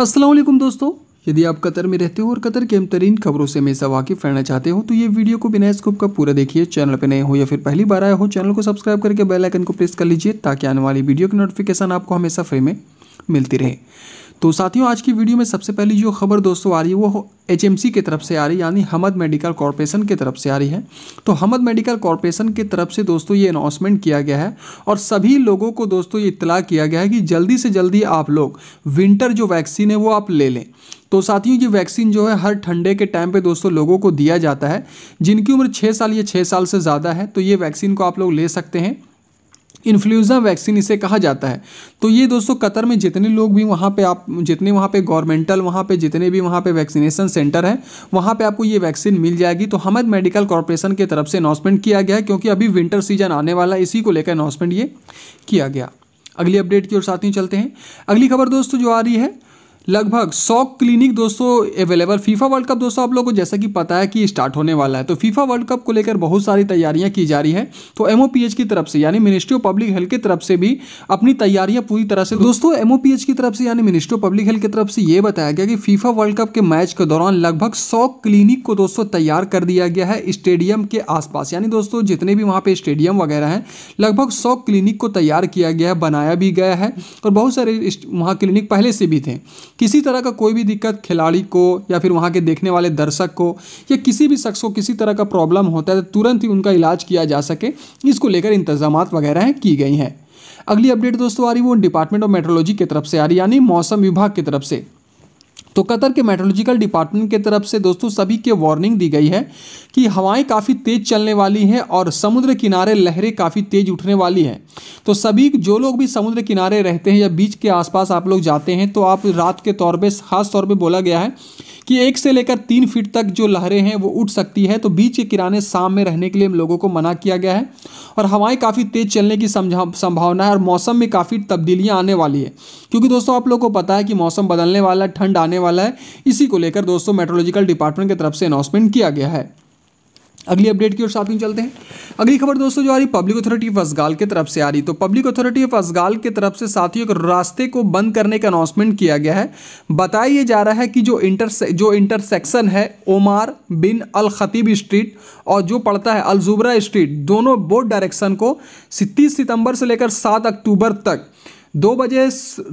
असलम दोस्तों यदि आप कतर में रहते हो और कतर के अमतरीन खबरों से हमेशा वाकिफ रहना चाहते हो तो ये वीडियो को बिना स्कोप का पूरा देखिए चैनल पर नए हो या फिर पहली बार आए हो चैनल को सब्सक्राइब करके बेल आइकन को प्रेस कर लीजिए ताकि आने वाली वीडियो की नोटिफिकेशन आपको हमेशा फ्री में मिलती रहे तो साथियों आज की वीडियो में सबसे पहली जो खबर दोस्तों आ रही है वो एच की तरफ से आ रही है यानी हमद मेडिकल कॉरपोरेशन की तरफ से आ रही है तो हमद मेडिकल कॉरपोरेशन की तरफ से दोस्तों ये अनाउंसमेंट किया गया है और सभी लोगों को दोस्तों ये इतला किया गया है कि जल्दी से जल्दी आप लोग विंटर जो वैक्सीन है वो आप ले लें तो साथियों ये वैक्सीन जो है हर ठंडे के टाइम पे दोस्तों लोगों को दिया जाता है जिनकी उम्र छः साल या छः साल से ज़्यादा है तो ये वैक्सीन को आप लोग ले सकते हैं इन्फ्लुएंजा वैक्सीन इसे कहा जाता है तो ये दोस्तों कतर में जितने लोग भी वहाँ पे आप जितने वहाँ पे गवर्नमेंटल वहाँ पे जितने भी वहाँ पे वैक्सीनेशन सेंटर हैं वहाँ पे आपको ये वैक्सीन मिल जाएगी तो हमद मेडिकल कॉरपोरेशन की तरफ से अनाउंसमेंट किया गया है क्योंकि अभी विंटर सीजन आने वाला इसी को लेकर अनाउंसमेंट ये किया गया अगली अपडेट की ओर साथ ही चलते हैं अगली खबर दोस्तों जो आ रही है लगभग सौ क्लिनिक दोस्तों अवेलेबल फीफा वर्ल्ड कप दोस्तों आप लोगों को जैसा कि पता है कि स्टार्ट होने वाला है तो फीफा वर्ल्ड कप को लेकर बहुत सारी तैयारियां की जा रही है तो एम की तरफ से यानी मिनिस्ट्री ऑफ पब्लिक हेल्थ की तरफ से भी अपनी तैयारियां पूरी तरह से दोस्तों एम की तरफ से यानी मिनिस्ट्री ऑफ पब्लिक हेल्थ की तरफ से ये बताया गया कि फीफा वर्ल्ड कप के मैच के दौरान लगभग सौ क्लिनिक को दोस्तों तैयार कर दिया गया है स्टेडियम के आसपास यानी दोस्तों जितने भी वहाँ पे स्टेडियम वगैरह हैं लगभग सौ क्लिनिक को तैयार किया गया है बनाया भी गया है और बहुत सारे वहाँ क्लिनिक पहले से भी थे किसी तरह का कोई भी दिक्कत खिलाड़ी को या फिर वहाँ के देखने वाले दर्शक को या किसी भी शख्स को किसी तरह का प्रॉब्लम होता है तो तुरंत ही उनका इलाज किया जा सके इसको लेकर इंतजाम वगैरह की गई हैं अगली अपडेट दोस्तों आ रही वो डिपार्टमेंट ऑफ मेट्रोलॉजी की तरफ से आ रही यानी मौसम विभाग की तरफ से तो कतर के मेट्रोलॉजिकल डिपार्टमेंट की तरफ से दोस्तों सभी के वार्निंग दी गई है कि हवाएं काफ़ी तेज़ चलने वाली हैं और समुद्र किनारे लहरें काफ़ी तेज़ उठने वाली हैं तो सभी जो लोग भी समुद्र किनारे रहते हैं या बीच के आसपास आप लोग जाते हैं तो आप रात के तौर पर खास तौर पर बोला गया है कि एक से लेकर तीन फीट तक जो लहरें हैं वो उठ सकती है तो बीच के किनारे शाम में रहने के लिए लोगों को मना किया गया है और हवाएं काफ़ी तेज़ चलने की संभावना है और मौसम में काफ़ी तब्दीलियाँ आने वाली है क्योंकि दोस्तों आप लोगों को पता है कि मौसम बदलने वाला ठंड आने वाला है इसी को लेकर दोस्तों मेट्रोलॉजिकल डिपार्टमेंट की तरफ से अनाउंसमेंट किया गया है अगली अपडेट की ओर साथ ही चलते हैं अगली खबर दोस्तों जो आ रही पब्लिक अथॉरिटी ऑफ असगाल की तरफ से आ रही तो पब्लिक अथॉरिटी ऑफ असगाल की तरफ से साथियों एक रास्ते को बंद करने का अनाउंसमेंट किया गया है बताया ये जा रहा है कि जो इंटर जो इंटरसेक्शन है ओमार बिन अल खतीब स्ट्रीट और जो पड़ता है अलजुबरा स्ट्रीट दोनों बोर्ड डायरेक्शन को तीस सितंबर से लेकर सात अक्टूबर तक दो बजे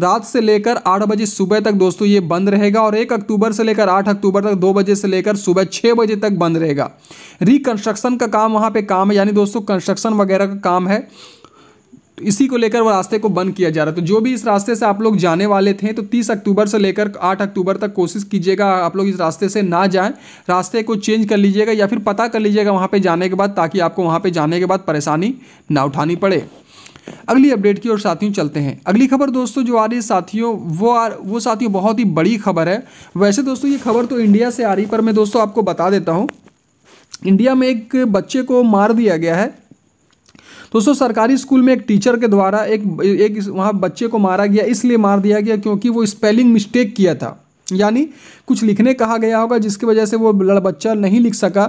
रात से लेकर आठ बजे सुबह तक दोस्तों ये बंद रहेगा और एक अक्टूबर से लेकर आठ अक्टूबर तक दो बजे से लेकर सुबह छः बजे तक बंद रहेगा रिकन्स्ट्रक्शन का काम वहाँ पे काम है यानी दोस्तों कंस्ट्रक्शन वगैरह का काम है इसी को लेकर वो रास्ते को बंद किया जा रहा है तो जो भी इस रास्ते से आप लोग जाने वाले थे तो 30 अक्टूबर से लेकर 8 अक्टूबर तक कोशिश कीजिएगा आप लोग इस रास्ते से ना जाएं रास्ते को चेंज कर लीजिएगा या फिर पता कर लीजिएगा वहाँ पे जाने के बाद ताकि आपको वहाँ पे जाने के बाद परेशानी ना उठानी पड़े अगली अपडेट की ओर साथियों चलते हैं अगली खबर दोस्तों जो आ रही है साथियों वो आ वो साथियों बहुत ही बड़ी खबर है वैसे दोस्तों ये खबर तो इंडिया से आ रही पर मैं दोस्तों आपको बता देता हूँ इंडिया में एक बच्चे को मार दिया गया है दोस्तों सरकारी स्कूल में एक टीचर के द्वारा एक एक वहाँ बच्चे को मारा गया इसलिए मार दिया गया क्योंकि वो स्पेलिंग मिस्टेक किया था यानी कुछ लिखने कहा गया होगा जिसकी वजह से वो बच्चा नहीं लिख सका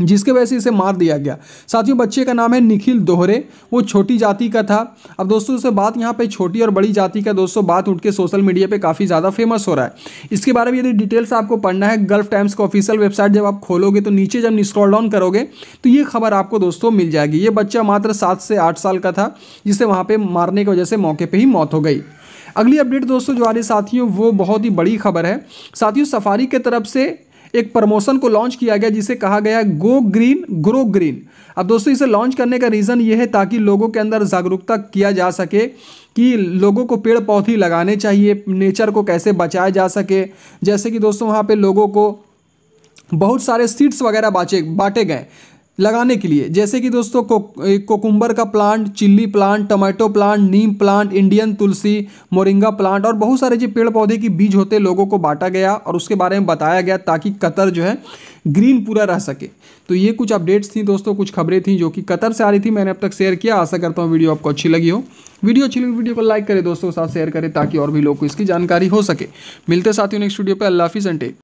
जिसके वजह से इसे मार दिया गया साथियों बच्चे का नाम है निखिल दोहरे वो छोटी जाति का था अब दोस्तों से बात यहाँ पे छोटी और बड़ी जाति का दोस्तों बात उठ के सोशल मीडिया पे काफ़ी ज़्यादा फेमस हो रहा है इसके बारे में यदि डिटेल्स आपको पढ़ना है गल्फ टाइम्स का ऑफिशियल वेबसाइट जब आप खोलोगे तो नीचे जब स्क्रॉल डाउन करोगे तो ये खबर आपको दोस्तों मिल जाएगी ये बच्चा मात्र सात से आठ साल का था जिसे वहाँ पर मारने की वजह से मौके पर ही मौत हो गई अगली अपडेट दोस्तों जो आ रही साथियों वो बहुत ही बड़ी खबर है साथियों सफारी के तरफ से एक प्रमोशन को लॉन्च किया गया जिसे कहा गया गो ग्रीन ग्रो ग्रीन अब दोस्तों इसे लॉन्च करने का रीज़न ये है ताकि लोगों के अंदर जागरूकता किया जा सके कि लोगों को पेड़ पौधे लगाने चाहिए नेचर को कैसे बचाया जा सके जैसे कि दोस्तों वहाँ पे लोगों को बहुत सारे सीड्स वगैरह बाँचे बांटे गए लगाने के लिए जैसे कि दोस्तों को, कोकुम्बर का plant chilli plant tomato plant नीम प्लांट इंडियन तुलसी मोरिंगा प्लांट और बहुत सारे जो पेड़ पौधे की बीज होते लोगों को बांटा गया और उसके बारे में बताया गया ताकि कतर जो है ग्रीन पूरा रह सके तो ये कुछ अपडेट्स थी दोस्तों कुछ खबरें थी जो कि कतर से आ रही थी मैंने अब तक शेयर किया आशा करता हूँ वीडियो आपको अच्छी लगी हो वीडियो अच्छी लगी वीडियो को लाइक करें दोस्तों के साथ शेयर करें ताकि और भी लोग को इसकी जानकारी हो सके मिलते साथियों नेक्स्ट वीडियो पर अल्लाफी हाफिज़